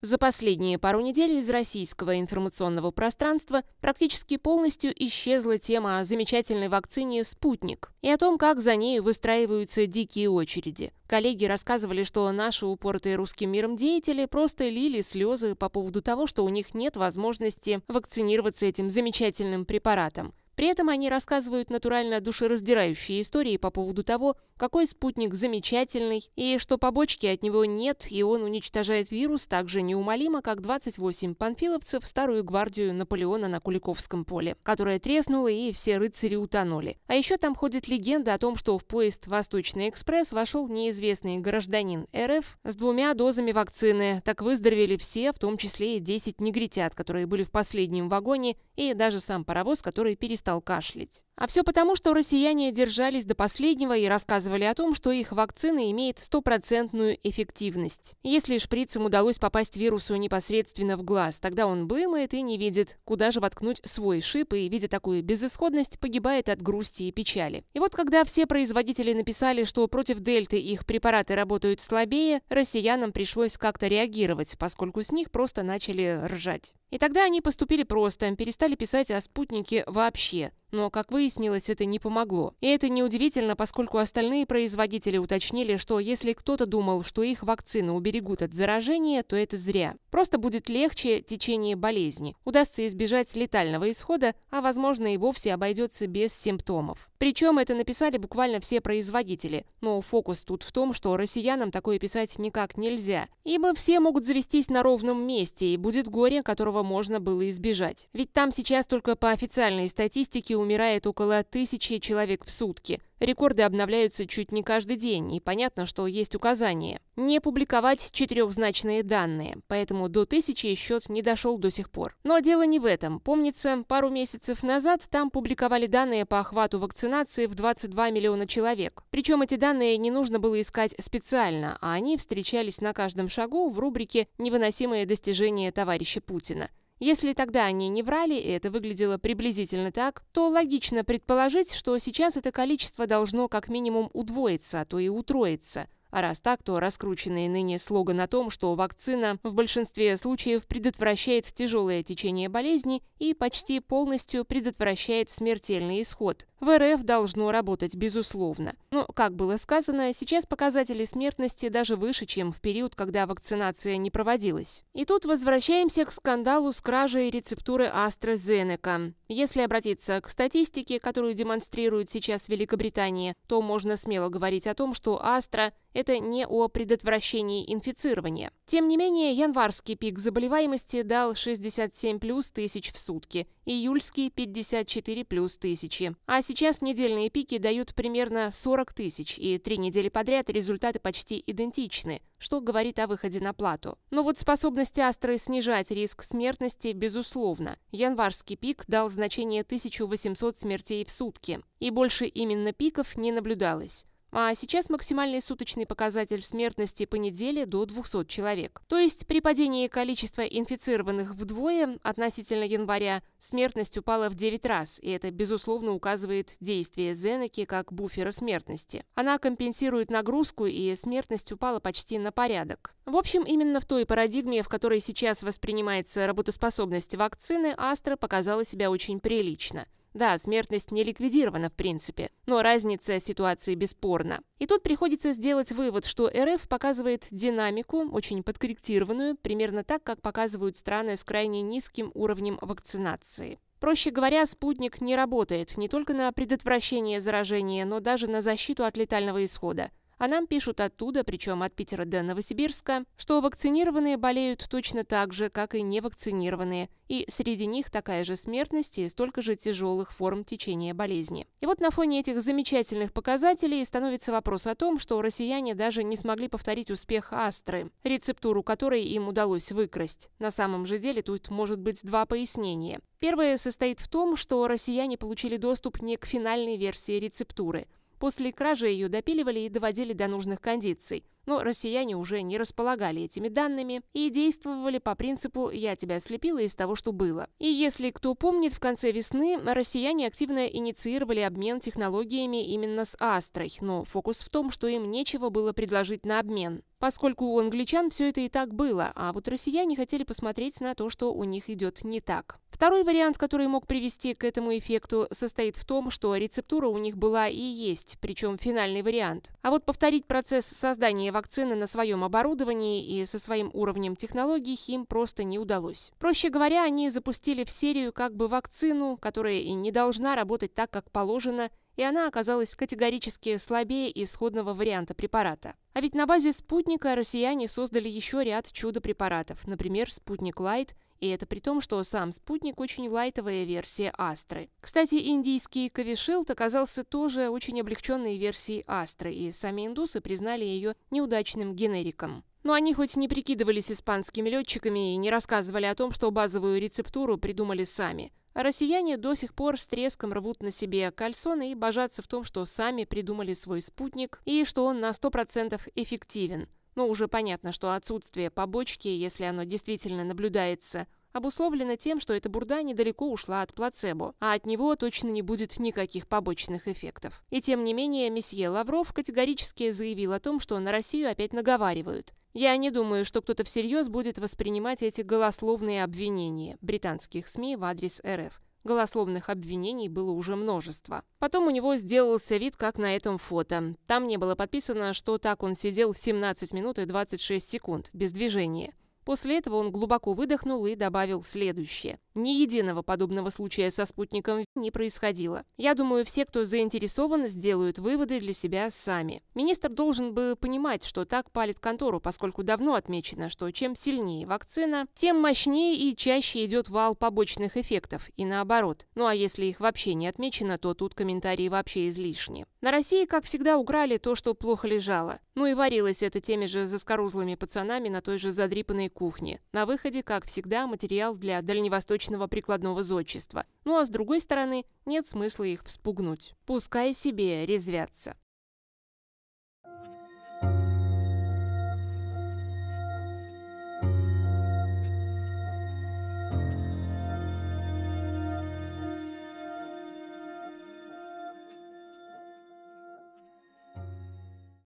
За последние пару недель из российского информационного пространства практически полностью исчезла тема о замечательной вакцине «Спутник» и о том, как за ней выстраиваются дикие очереди. Коллеги рассказывали, что наши упоротые русским миром деятели просто лили слезы по поводу того, что у них нет возможности вакцинироваться этим замечательным препаратом. При этом они рассказывают натурально душераздирающие истории по поводу того, какой спутник замечательный, и что побочки от него нет, и он уничтожает вирус так же неумолимо, как 28 панфиловцев старую гвардию Наполеона на Куликовском поле, которая треснула и все рыцари утонули. А еще там ходит легенда о том, что в поезд «Восточный экспресс» вошел неизвестный гражданин РФ с двумя дозами вакцины. Так выздоровели все, в том числе и 10 негритят, которые были в последнем вагоне, и даже сам паровоз, который перестал стал кашлять. А все потому, что россияне держались до последнего и рассказывали о том, что их вакцина имеет стопроцентную эффективность. Если шприцем удалось попасть вирусу непосредственно в глаз, тогда он блымает и не видит, куда же воткнуть свой шип, и, видя такую безысходность, погибает от грусти и печали. И вот когда все производители написали, что против дельты их препараты работают слабее, россиянам пришлось как-то реагировать, поскольку с них просто начали ржать. И тогда они поступили просто, перестали писать о спутнике вообще, руке, Но, как выяснилось, это не помогло. И это неудивительно, поскольку остальные производители уточнили, что если кто-то думал, что их вакцины уберегут от заражения, то это зря. Просто будет легче течение болезни, удастся избежать летального исхода, а возможно и вовсе обойдется без симптомов. Причем это написали буквально все производители, но фокус тут в том, что россиянам такое писать никак нельзя, ибо все могут завестись на ровном месте и будет горе, которого можно было избежать. Ведь там сейчас только по официальной статистике умирает около тысячи человек в сутки. Рекорды обновляются чуть не каждый день, и понятно, что есть указание. Не публиковать четырехзначные данные, поэтому до тысячи счет не дошел до сих пор. Но дело не в этом. Помнится, пару месяцев назад там публиковали данные по охвату вакцинации в 22 миллиона человек. Причем эти данные не нужно было искать специально, а они встречались на каждом шагу в рубрике «Невыносимые достижения товарища Путина». Если тогда они не врали, и это выглядело приблизительно так, то логично предположить, что сейчас это количество должно как минимум удвоиться, а то и утроиться – а раз так, то раскрученный ныне слоган о том, что вакцина в большинстве случаев предотвращает тяжелое течение болезни и почти полностью предотвращает смертельный исход в РФ должно работать безусловно. Но, как было сказано, сейчас показатели смертности даже выше, чем в период, когда вакцинация не проводилась. И тут возвращаемся к скандалу с кражей рецептуры AstraZeneca. Если обратиться к статистике, которую демонстрирует сейчас Великобритания, то можно смело говорить о том, что Астра это не о предотвращении инфицирования. Тем не менее, январский пик заболеваемости дал 67 плюс тысяч в сутки, июльский – 54 плюс тысячи. А сейчас недельные пики дают примерно 40 тысяч, и три недели подряд результаты почти идентичны, что говорит о выходе на плату. Но вот способность Астры снижать риск смертности – безусловно. Январский пик дал значение 1800 смертей в сутки, и больше именно пиков не наблюдалось. А сейчас максимальный суточный показатель смертности по неделе до 200 человек. То есть при падении количества инфицированных вдвое относительно января смертность упала в 9 раз, и это, безусловно, указывает действие Зенеки как буфера смертности. Она компенсирует нагрузку, и смертность упала почти на порядок. В общем, именно в той парадигме, в которой сейчас воспринимается работоспособность вакцины, Астра показала себя очень прилично. Да, смертность не ликвидирована в принципе, но разница ситуации бесспорна. И тут приходится сделать вывод, что РФ показывает динамику, очень подкорректированную, примерно так, как показывают страны с крайне низким уровнем вакцинации. Проще говоря, спутник не работает не только на предотвращение заражения, но даже на защиту от летального исхода. А нам пишут оттуда, причем от Питера до Новосибирска, что вакцинированные болеют точно так же, как и невакцинированные, и среди них такая же смертность и столько же тяжелых форм течения болезни. И вот на фоне этих замечательных показателей становится вопрос о том, что россияне даже не смогли повторить успех Астры, рецептуру которой им удалось выкрасть. На самом же деле тут может быть два пояснения. Первое состоит в том, что россияне получили доступ не к финальной версии рецептуры – После кражи ее допиливали и доводили до нужных кондиций – но россияне уже не располагали этими данными и действовали по принципу «я тебя ослепила из того, что было». И если кто помнит, в конце весны россияне активно инициировали обмен технологиями именно с Астрой, но фокус в том, что им нечего было предложить на обмен поскольку у англичан все это и так было, а вот россияне хотели посмотреть на то, что у них идет не так. Второй вариант, который мог привести к этому эффекту, состоит в том, что рецептура у них была и есть, причем финальный вариант. А вот повторить процесс создания вакцины на своем оборудовании и со своим уровнем технологий им просто не удалось. Проще говоря, они запустили в серию как бы вакцину, которая и не должна работать так, как положено, и она оказалась категорически слабее исходного варианта препарата. А ведь на базе спутника россияне создали еще ряд чудо-препаратов, например, спутник Лайт – и это при том, что сам спутник очень лайтовая версия Астры. Кстати, индийский Кавишилд оказался тоже очень облегченной версией Астры, и сами индусы признали ее неудачным генериком. Но они хоть не прикидывались испанскими летчиками и не рассказывали о том, что базовую рецептуру придумали сами. А россияне до сих пор с треском рвут на себе кальсоны и божатся в том, что сами придумали свой спутник и что он на 100% эффективен. Но уже понятно, что отсутствие побочки, если оно действительно наблюдается, обусловлено тем, что эта бурда недалеко ушла от плацебо, а от него точно не будет никаких побочных эффектов. И тем не менее, месье Лавров категорически заявил о том, что на Россию опять наговаривают. Я не думаю, что кто-то всерьез будет воспринимать эти голословные обвинения британских СМИ в адрес РФ. Голословных обвинений было уже множество. Потом у него сделался вид, как на этом фото. Там не было подписано, что так он сидел 17 минут и 26 секунд, без движения. После этого он глубоко выдохнул и добавил следующее. Ни единого подобного случая со спутником не происходило. Я думаю, все, кто заинтересован, сделают выводы для себя сами. Министр должен бы понимать, что так палит контору, поскольку давно отмечено, что чем сильнее вакцина, тем мощнее и чаще идет вал побочных эффектов, и наоборот. Ну а если их вообще не отмечено, то тут комментарии вообще излишни. На России, как всегда, украли то, что плохо лежало. Ну и варилось это теми же заскорузлыми пацанами на той же задрипанной кухне. На выходе, как всегда, материал для дальневосточного обычного прикладного зодчества. Ну а с другой стороны, нет смысла их вспугнуть. Пускай себе резвятся.